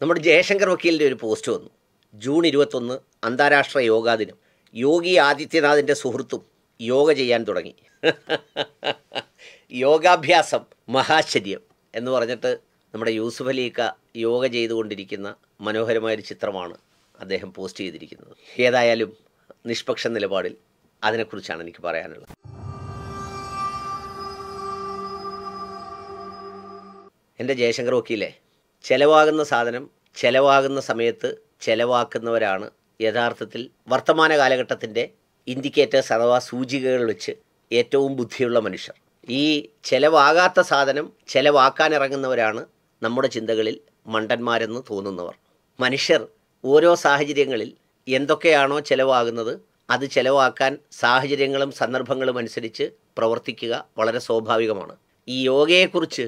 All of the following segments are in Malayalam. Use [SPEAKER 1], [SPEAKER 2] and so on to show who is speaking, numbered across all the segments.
[SPEAKER 1] നമ്മുടെ ജയശങ്കർ വക്കീലിൻ്റെ ഒരു പോസ്റ്റ് വന്നു ജൂൺ ഇരുപത്തൊന്ന് അന്താരാഷ്ട്ര യോഗാ ദിനം യോഗി ആദിത്യനാഥിൻ്റെ സുഹൃത്തും യോഗ ചെയ്യാൻ തുടങ്ങി യോഗാഭ്യാസം മഹാശ്ചര്യം എന്ന് പറഞ്ഞിട്ട് നമ്മുടെ യൂസുഫ് അലിക്ക യോഗ ചെയ്തുകൊണ്ടിരിക്കുന്ന മനോഹരമായൊരു ചിത്രമാണ് അദ്ദേഹം പോസ്റ്റ് ചെയ്തിരിക്കുന്നത് ഏതായാലും നിഷ്പക്ഷ നിലപാടിൽ അതിനെക്കുറിച്ചാണ് എനിക്ക് പറയാനുള്ളത് എൻ്റെ ജയശങ്കർ വക്കീലേ ചെലവാകുന്ന സാധനം ചെലവാകുന്ന സമയത്ത് ചെലവാക്കുന്നവരാണ് യഥാർത്ഥത്തിൽ വർത്തമാന കാലഘട്ടത്തിൻ്റെ ഇൻഡിക്കേറ്റേഴ്സ് അഥവാ സൂചികകൾ വെച്ച് ഏറ്റവും ബുദ്ധിയുള്ള മനുഷ്യർ ഈ ചെലവാകാത്ത സാധനം ഇറങ്ങുന്നവരാണ് നമ്മുടെ ചിന്തകളിൽ മണ്ടന്മാരെന്ന് തോന്നുന്നവർ മനുഷ്യർ ഓരോ സാഹചര്യങ്ങളിൽ എന്തൊക്കെയാണോ ചെലവാകുന്നത് അത് ചെലവാക്കാൻ സാഹചര്യങ്ങളും സന്ദർഭങ്ങളും അനുസരിച്ച് പ്രവർത്തിക്കുക വളരെ സ്വാഭാവികമാണ് ഈ യോഗയെക്കുറിച്ച്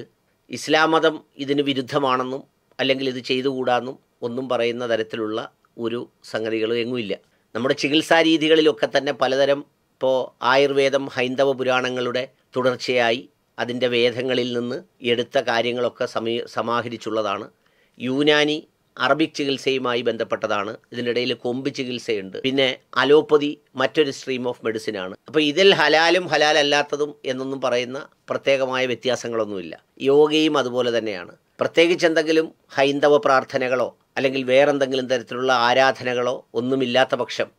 [SPEAKER 1] ഇസ്ലാം മതം ഇതിന് വിരുദ്ധമാണെന്നും അല്ലെങ്കിൽ ഇത് ചെയ്തുകൂടാന്നും ഒന്നും പറയുന്ന തരത്തിലുള്ള ഒരു സംഗതികളും എങ്ങുമില്ല നമ്മുടെ ചികിത്സാ രീതികളിലൊക്കെ തന്നെ പലതരം ഇപ്പോൾ ആയുർവേദം ഹൈന്ദവ പുരാണങ്ങളുടെ തുടർച്ചയായി അതിൻ്റെ വേദങ്ങളിൽ നിന്ന് എടുത്ത കാര്യങ്ങളൊക്കെ സമീ സമാഹരിച്ചുള്ളതാണ് യൂനാനി അറബിക് ചികിത്സയുമായി ബന്ധപ്പെട്ടതാണ് ഇതിനിടയിൽ കൊമ്പ് ചികിത്സയുണ്ട് പിന്നെ അലോപ്പതി മറ്റൊരു സ്ട്രീം ഓഫ് മെഡിസിൻ ആണ് അപ്പോൾ ഇതിൽ ഹലാലും ഹലാലല്ലാത്തതും എന്നൊന്നും പറയുന്ന പ്രത്യേകമായ വ്യത്യാസങ്ങളൊന്നുമില്ല യോഗയും അതുപോലെ തന്നെയാണ് പ്രത്യേകിച്ച് എന്തെങ്കിലും ഹൈന്ദവ പ്രാർത്ഥനകളോ അല്ലെങ്കിൽ വേറെന്തെങ്കിലും തരത്തിലുള്ള ആരാധനകളോ ഒന്നുമില്ലാത്ത പക്ഷം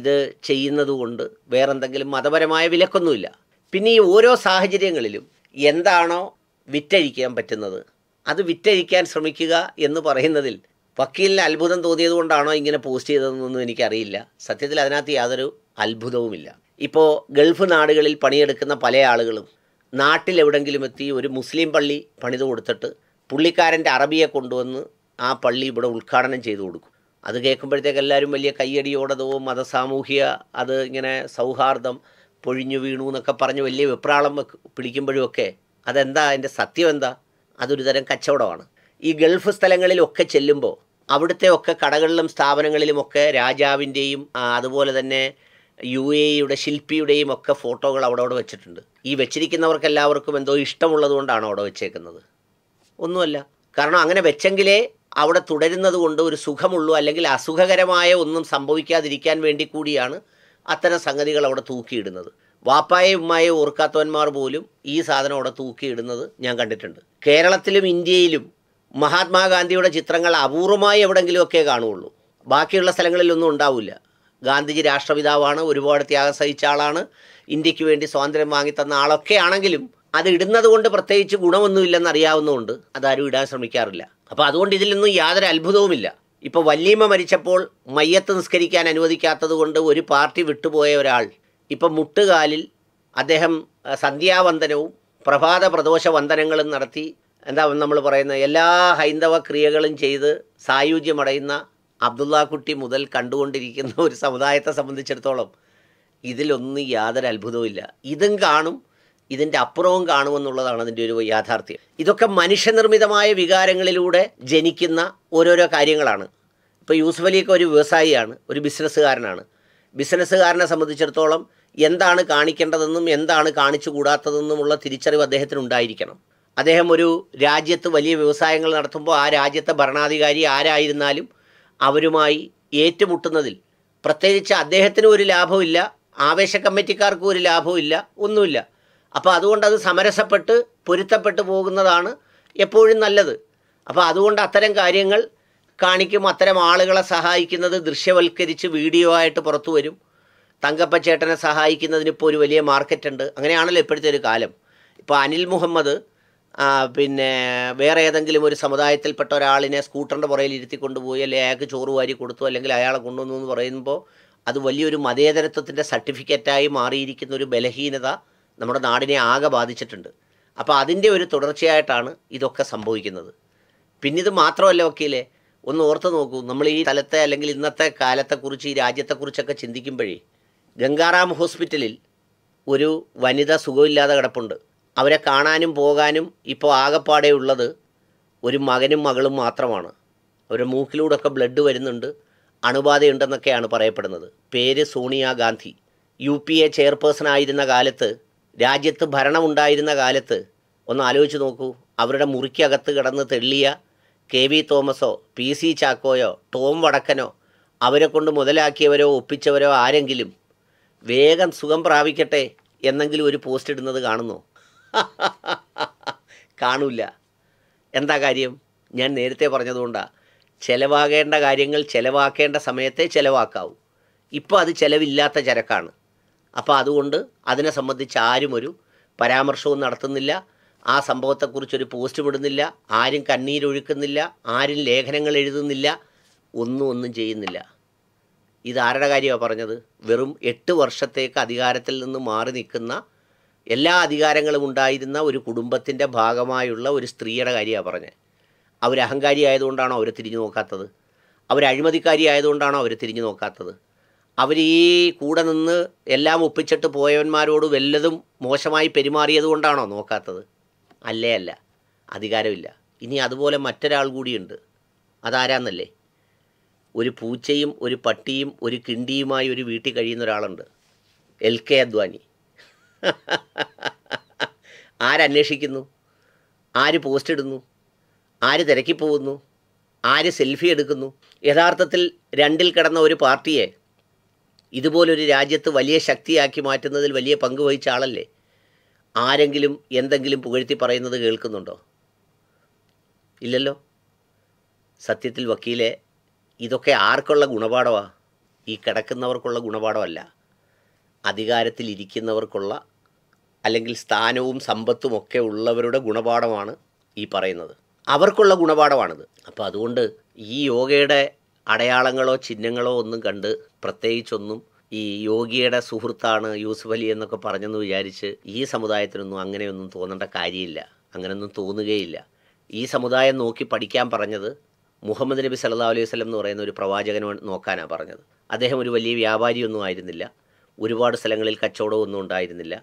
[SPEAKER 1] ഇത് ചെയ്യുന്നതുകൊണ്ട് വേറെന്തെങ്കിലും മതപരമായ വിലക്കൊന്നുമില്ല പിന്നെ ഈ ഓരോ സാഹചര്യങ്ങളിലും എന്താണോ വിറ്റഴിക്കാൻ പറ്റുന്നത് അത് വിറ്റഴിക്കാൻ ശ്രമിക്കുക എന്ന് പറയുന്നതിൽ വക്കീലിന് അത്ഭുതം കൊണ്ടാണോ ഇങ്ങനെ പോസ്റ്റ് ചെയ്തതെന്നൊന്നും എനിക്കറിയില്ല സത്യത്തിൽ അതിനകത്ത് യാതൊരു അത്ഭുതവുമില്ല ഇപ്പോൾ ഗൾഫ് നാടുകളിൽ പണിയെടുക്കുന്ന പല ആളുകളും നാട്ടിലെവിടെങ്കിലും എത്തി ഒരു മുസ്ലിം പള്ളി പണിത് കൊടുത്തിട്ട് പുള്ളിക്കാരൻ്റെ അറബിയെ കൊണ്ടുവന്ന് ആ പള്ളി ഇവിടെ ഉദ്ഘാടനം ചെയ്തു കൊടുക്കും അത് കേൾക്കുമ്പോഴത്തേക്ക് എല്ലാവരും വലിയ കയ്യടിയോടതോ മതസാമൂഹിക അത് ഇങ്ങനെ സൗഹാർദ്ദം പൊഴിഞ്ഞു വീണു എന്നൊക്കെ പറഞ്ഞ് വലിയ വെപ്രാളം പിടിക്കുമ്പോഴുമൊക്കെ അതെന്താ അതിൻ്റെ സത്യം എന്താ അതൊരു തരം കച്ചവടമാണ് ഈ ഗൾഫ് സ്ഥലങ്ങളിലൊക്കെ ചെല്ലുമ്പോൾ അവിടുത്തെ ഒക്കെ കടകളിലും സ്ഥാപനങ്ങളിലുമൊക്കെ രാജാവിൻ്റെയും അതുപോലെ തന്നെ യു യുടെ ശില്പിയുടെയും ഒക്കെ ഫോട്ടോകൾ അവിടെ അവിടെ വെച്ചിട്ടുണ്ട് ഈ വെച്ചിരിക്കുന്നവർക്കെല്ലാവർക്കും എന്തോ ഇഷ്ടമുള്ളതുകൊണ്ടാണ് അവിടെ വെച്ചേക്കുന്നത് ഒന്നുമല്ല കാരണം അങ്ങനെ വെച്ചെങ്കിലേ അവിടെ തുടരുന്നത് കൊണ്ട് ഒരു സുഖമുള്ളൂ അല്ലെങ്കിൽ അസുഖകരമായ ഒന്നും സംഭവിക്കാതിരിക്കാൻ വേണ്ടി കൂടിയാണ് അത്തരം സംഗതികൾ അവിടെ തൂക്കിയിടുന്നത് വാപ്പായ ഉമ്മായ ഓർക്കാത്തവന്മാർ പോലും ഈ സാധനം അവിടെ തൂക്കിയിടുന്നത് ഞാൻ കണ്ടിട്ടുണ്ട് കേരളത്തിലും ഇന്ത്യയിലും മഹാത്മാഗാന്ധിയുടെ ചിത്രങ്ങൾ അപൂർവമായി എവിടെയെങ്കിലുമൊക്കെ കാണുകയുള്ളൂ ബാക്കിയുള്ള സ്ഥലങ്ങളിലൊന്നും ഉണ്ടാവില്ല ഗാന്ധിജി രാഷ്ട്രപിതാവാണ് ഒരുപാട് ത്യാഗം സഹിച്ച ആളാണ് ഇന്ത്യക്ക് വേണ്ടി സ്വാതന്ത്ര്യം വാങ്ങിത്തന്ന ആളൊക്കെ ആണെങ്കിലും അത് ഇടുന്നത് കൊണ്ട് പ്രത്യേകിച്ച് ഗുണമൊന്നുമില്ലെന്ന് അറിയാവുന്നതുകൊണ്ട് അതാരും ഇടാൻ ശ്രമിക്കാറില്ല അപ്പോൾ അതുകൊണ്ട് ഇതിലൊന്നും യാതൊരു അത്ഭുതവുമില്ല ഇപ്പോൾ വല്യമ്മ മരിച്ചപ്പോൾ മയ്യത്ത് നിസ്കരിക്കാൻ അനുവദിക്കാത്തത് കൊണ്ട് ഒരു പാർട്ടി വിട്ടുപോയ ഒരാൾ ഇപ്പം മുട്ടുകാലിൽ അദ്ദേഹം സന്ധ്യാവന്ദനവും പ്രഭാത പ്രദോഷ വന്ദനങ്ങളും നടത്തി എന്താ നമ്മൾ പറയുന്നത് എല്ലാ ഹൈന്ദവ ക്രിയകളും ചെയ്ത് സായുജ്യമടയുന്ന കുട്ടി മുതൽ കണ്ടുകൊണ്ടിരിക്കുന്ന ഒരു സമുദായത്തെ സംബന്ധിച്ചിടത്തോളം ഇതിലൊന്നും യാതൊരു അത്ഭുതവുമില്ല ഇതും കാണും ഇതിൻ്റെ അപ്പുറവും കാണുമെന്നുള്ളതാണ് അതിൻ്റെ ഒരു യാഥാർത്ഥ്യം ഇതൊക്കെ മനുഷ്യനിർമ്മിതമായ വികാരങ്ങളിലൂടെ ജനിക്കുന്ന ഓരോരോ കാര്യങ്ങളാണ് ഇപ്പോൾ യൂസുഫ് ഒരു വ്യവസായിയാണ് ഒരു ബിസിനസ്സുകാരനാണ് ബിസിനസ്സുകാരനെ സംബന്ധിച്ചിടത്തോളം എന്താണ് കാണിക്കേണ്ടതെന്നും എന്താണ് കാണിച്ചു കൂടാത്തതെന്നുമുള്ള തിരിച്ചറിവ് അദ്ദേഹത്തിന് ഉണ്ടായിരിക്കണം അദ്ദേഹം ഒരു രാജ്യത്ത് വലിയ വ്യവസായങ്ങൾ നടത്തുമ്പോൾ ആ രാജ്യത്തെ ഭരണാധികാരി ആരായിരുന്നാലും അവരുമായി ഏറ്റുമുട്ടുന്നതിൽ പ്രത്യേകിച്ച് അദ്ദേഹത്തിന് ഒരു ലാഭമില്ല ആവേശ കമ്മിറ്റിക്കാർക്കും ഒരു ലാഭമില്ല ഒന്നുമില്ല അപ്പോൾ അതുകൊണ്ട് അത് സമരസപ്പെട്ട് പൊരുത്തപ്പെട്ട് പോകുന്നതാണ് എപ്പോഴും നല്ലത് അപ്പോൾ അതുകൊണ്ട് അത്തരം കാര്യങ്ങൾ കാണിക്കും അത്തരം ആളുകളെ സഹായിക്കുന്നത് ദൃശ്യവൽക്കരിച്ച് വീഡിയോ ആയിട്ട് പുറത്തു വരും തങ്കപ്പ ചേട്ടനെ സഹായിക്കുന്നതിന് ഇപ്പോൾ ഒരു വലിയ മാർക്കറ്റ് ഉണ്ട് അങ്ങനെയാണല്ലോ ഇപ്പോഴത്തെ ഒരു കാലം ഇപ്പോൾ അനിൽ മുഹമ്മദ് പിന്നെ വേറെ ഏതെങ്കിലും ഒരു സമുദായത്തിൽപ്പെട്ട ഒരാളിനെ സ്കൂട്ടറിൻ്റെ പുറയിൽ ഇരുത്തി കൊണ്ടുപോയി അല്ലെങ്കിൽ അയാൾക്ക് ചോറ് വാരി കൊടുത്തു അല്ലെങ്കിൽ അയാളെ കൊണ്ടുവന്നു എന്ന് പറയുമ്പോൾ അത് വലിയൊരു മതേതരത്വത്തിൻ്റെ സർട്ടിഫിക്കറ്റായി മാറിയിരിക്കുന്ന ഒരു ബലഹീനത നമ്മുടെ നാടിനെ ആകെ ബാധിച്ചിട്ടുണ്ട് അപ്പോൾ അതിൻ്റെ ഒരു തുടർച്ചയായിട്ടാണ് ഇതൊക്കെ സംഭവിക്കുന്നത് പിന്നെ ഇത് മാത്രമല്ല വക്കീലെ ഒന്ന് ഓർത്ത് നോക്കൂ നമ്മൾ ഈ സ്ഥലത്തെ അല്ലെങ്കിൽ ഇന്നത്തെ കാലത്തെക്കുറിച്ച് ഈ രാജ്യത്തെക്കുറിച്ചൊക്കെ ചിന്തിക്കുമ്പോഴേ ഗംഗാറാം ഹോസ്പിറ്റലിൽ ഒരു വനിത സുഖമില്ലാതെ കിടപ്പുണ്ട് അവരെ കാണാനും പോകാനും ഇപ്പോൾ ആകെപ്പാടെ ഉള്ളത് ഒരു മകനും മകളും മാത്രമാണ് അവരുടെ മൂക്കിലൂടെയൊക്കെ ബ്ലഡ് വരുന്നുണ്ട് അണുബാധയുണ്ടെന്നൊക്കെയാണ് പറയപ്പെടുന്നത് പേര് Sonia Gandhi U P A chairperson ആയിരുന്ന കാലത്ത് രാജ്യത്ത് ഭരണമുണ്ടായിരുന്ന കാലത്ത് ഒന്ന് ആലോചിച്ച് നോക്കൂ അവരുടെ മുറിക്കകത്ത് കിടന്ന് തെള്ളിയ കെ വി തോമസോ പി സി ചാക്കോയോ ടോം വടക്കനോ അവരെ കൊണ്ട് മുതലാക്കിയവരോ ഒപ്പിച്ചവരോ ആരെങ്കിലും വേഗം സുഖം പ്രാപിക്കട്ടെ എന്നെങ്കിലും ഒരു പോസ്റ്റ് ഇടുന്നത് കാണുന്നു കാണൂല എന്താ കാര്യം ഞാൻ നേരത്തെ പറഞ്ഞതുകൊണ്ടാണ് ചിലവാകേണ്ട കാര്യങ്ങൾ ചിലവാക്കേണ്ട സമയത്തെ ചിലവാക്കാവൂ ഇപ്പോൾ അത് ചിലവില്ലാത്ത ചരക്കാണ് അപ്പോൾ അതുകൊണ്ട് അതിനെ സംബന്ധിച്ച് ആരും ഒരു പരാമർശവും നടത്തുന്നില്ല ആ സംഭവത്തെക്കുറിച്ചൊരു പോസ്റ്റ് വിടുന്നില്ല ആരും കണ്ണീരൊഴുക്കുന്നില്ല ആരും ലേഖനങ്ങൾ എഴുതുന്നില്ല ഒന്നും ഒന്നും ചെയ്യുന്നില്ല ആരുടെ കാര്യമാണ് പറഞ്ഞത് വെറും എട്ട് വർഷത്തേക്ക് അധികാരത്തിൽ നിന്ന് മാറി നിൽക്കുന്ന എല്ലാ അധികാരങ്ങളും ഉണ്ടായിരുന്ന ഒരു കുടുംബത്തിൻ്റെ ഭാഗമായുള്ള ഒരു സ്ത്രീയുടെ കാര്യമാണ് പറഞ്ഞത് അവരഹങ്കാരി ആയതുകൊണ്ടാണോ അവരെ തിരിഞ്ഞു നോക്കാത്തത് അവരഴിമതിക്കാരി ആയതുകൊണ്ടാണോ അവരെ തിരിഞ്ഞു നോക്കാത്തത് അവർ ഈ കൂടെ നിന്ന് എല്ലാം ഒപ്പിച്ചിട്ട് പോയവന്മാരോട് വല്ലതും മോശമായി പെരുമാറിയത് കൊണ്ടാണോ നോക്കാത്തത് അല്ലേ അല്ല അധികാരമില്ല ഇനി അതുപോലെ മറ്റൊരാൾ കൂടിയുണ്ട് അതാരാന്നല്ലേ ഒരു പൂച്ചയും ഒരു പട്ടിയും ഒരു കിണ്ടിയുമായി ഒരു വീട്ടിൽ കഴിയുന്ന ഒരാളുണ്ട് എൽ കെ അദ്വാനി ആരന്വേഷിക്കുന്നു ആര് പോസ്റ്റ് ഇടുന്നു ആര് തിരക്കി പോകുന്നു ആര് സെൽഫി എടുക്കുന്നു യഥാർത്ഥത്തിൽ രണ്ടിൽ കിടന്ന ഒരു പാർട്ടിയെ ഇതുപോലൊരു രാജ്യത്ത് വലിയ ശക്തിയാക്കി മാറ്റുന്നതിൽ വലിയ പങ്ക് വഹിച്ച ആളല്ലേ ആരെങ്കിലും എന്തെങ്കിലും പുകഴ്ത്തി പറയുന്നത് കേൾക്കുന്നുണ്ടോ ഇല്ലല്ലോ സത്യത്തിൽ വക്കീലെ ഇതൊക്കെ ആർക്കുള്ള ഗുണപാഠമാണ് ഈ കിടക്കുന്നവർക്കുള്ള ഗുണപാഠമല്ല അധികാരത്തിലിരിക്കുന്നവർക്കുള്ള അല്ലെങ്കിൽ സ്ഥാനവും സമ്പത്തും ഒക്കെ ഉള്ളവരുടെ ഗുണപാഠമാണ് ഈ പറയുന്നത് അവർക്കുള്ള ഗുണപാഠമാണിത് അപ്പോൾ അതുകൊണ്ട് ഈ യോഗയുടെ അടയാളങ്ങളോ ചിഹ്നങ്ങളോ ഒന്നും കണ്ട് പ്രത്യേകിച്ചൊന്നും ഈ യോഗിയുടെ സുഹൃത്താണ് യൂസുഫ് അലി എന്നൊക്കെ പറഞ്ഞെന്ന് വിചാരിച്ച് ഈ സമുദായത്തിനൊന്നും അങ്ങനെയൊന്നും തോന്നേണ്ട കാര്യമില്ല അങ്ങനെയൊന്നും തോന്നുകയില്ല ഈ സമുദായം നോക്കി പഠിക്കാൻ പറഞ്ഞത് മുഹമ്മദ് നബി സല്ലാ അലൈഹി വസ്ലം എന്ന് പറയുന്ന ഒരു പ്രവാചകനെ നോക്കാനാണ് പറഞ്ഞത് അദ്ദേഹം ഒരു വലിയ വ്യാപാരിയൊന്നും ആയിരുന്നില്ല ഒരുപാട് സ്ഥലങ്ങളിൽ കച്ചവടമൊന്നും ഉണ്ടായിരുന്നില്ല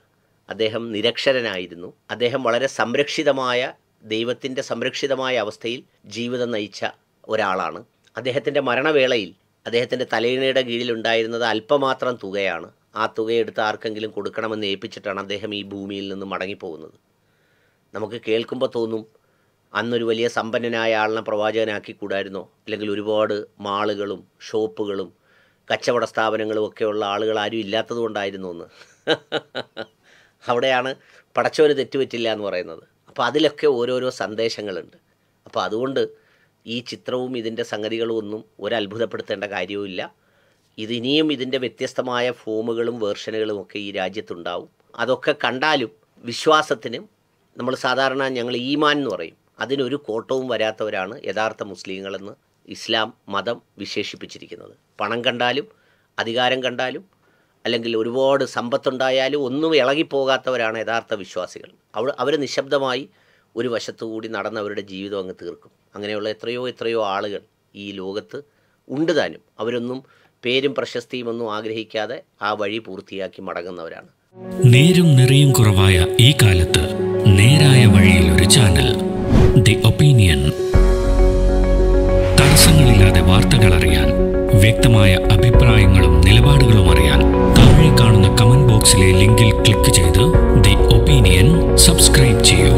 [SPEAKER 1] അദ്ദേഹം നിരക്ഷരനായിരുന്നു അദ്ദേഹം വളരെ സംരക്ഷിതമായ ദൈവത്തിൻ്റെ സംരക്ഷിതമായ അവസ്ഥയിൽ ജീവിതം നയിച്ച ഒരാളാണ് അദ്ദേഹത്തിൻ്റെ മരണവേളയിൽ അദ്ദേഹത്തിൻ്റെ തലയിണയുടെ കീഴിലുണ്ടായിരുന്നത് അല്പമാത്രം തുകയാണ് ആ തുകയെടുത്ത് ആർക്കെങ്കിലും കൊടുക്കണമെന്ന് ഏൽപ്പിച്ചിട്ടാണ് അദ്ദേഹം ഈ ഭൂമിയിൽ നിന്ന് മടങ്ങിപ്പോകുന്നത് നമുക്ക് കേൾക്കുമ്പോൾ തോന്നും അന്നൊരു വലിയ സമ്പന്നനായ ആളിനെ പ്രവാചകനാക്കി കൂടായിരുന്നോ അല്ലെങ്കിൽ ഒരുപാട് മാളുകളും ഷോപ്പുകളും കച്ചവട സ്ഥാപനങ്ങളും ഒക്കെയുള്ള ആളുകൾ ആരും ഇല്ലാത്തത് കൊണ്ടായിരുന്നു എന്ന് അവിടെയാണ് പടച്ചവന് തെറ്റുപറ്റില്ല എന്ന് പറയുന്നത് അപ്പോൾ അതിലൊക്കെ ഓരോരോ സന്ദേശങ്ങളുണ്ട് അപ്പോൾ അതുകൊണ്ട് ഈ ചിത്രവും ഇതിൻ്റെ സംഗതികളും ഒന്നും ഒരത്ഭുതപ്പെടുത്തേണ്ട കാര്യവുമില്ല ഇതിനിയും ഇതിൻ്റെ വ്യത്യസ്തമായ ഫോമുകളും വേർഷനുകളും ഒക്കെ ഈ രാജ്യത്തുണ്ടാവും അതൊക്കെ കണ്ടാലും വിശ്വാസത്തിനും നമ്മൾ സാധാരണ ഞങ്ങൾ ഈമാൻ എന്ന് പറയും അതിനൊരു കോട്ടവും വരാത്തവരാണ് യഥാർത്ഥ മുസ്ലിങ്ങളെന്ന് ഇസ്ലാം മതം വിശേഷിപ്പിച്ചിരിക്കുന്നത് പണം കണ്ടാലും അധികാരം കണ്ടാലും അല്ലെങ്കിൽ ഒരുപാട് സമ്പത്തുണ്ടായാലും ഒന്നും ഇളകിപ്പോകാത്തവരാണ് യഥാർത്ഥ വിശ്വാസികൾ അവർ അവർ നിശബ്ദമായി ഒരു വശത്തുകൂടി നടന്നവരുടെ അവരുടെ ജീവിതം അങ്ങ് തീർക്കും അങ്ങനെയുള്ള എത്രയോ എത്രയോ ആളുകൾ ഈ ലോകത്ത് ഉണ്ട് താനും അവരൊന്നും പേരും പ്രശസ്തിയും ഒന്നും ആഗ്രഹിക്കാതെ ആ വഴി പൂർത്തിയാക്കി മടങ്ങുന്നവരാണ് നേരും നിറയും കുറവായ ഈ കാലത്ത് നേരായ വഴിയിൽ ഒരു ചാനൽ ദി ഒപ്പീനിയൻ തടസ്സങ്ങളില്ലാതെ വാർത്തകൾ അറിയാൻ വ്യക്തമായ അഭിപ്രായങ്ങളും നിലപാടുകളും അറിയാൻ താഴെ കാണുന്ന കമന്റ് ബോക്സിലെ ലിങ്കിൽ ക്ലിക്ക് ചെയ്ത് ദി ഒപ്പീനിയൻ സബ്സ്ക്രൈബ് ചെയ്യൂ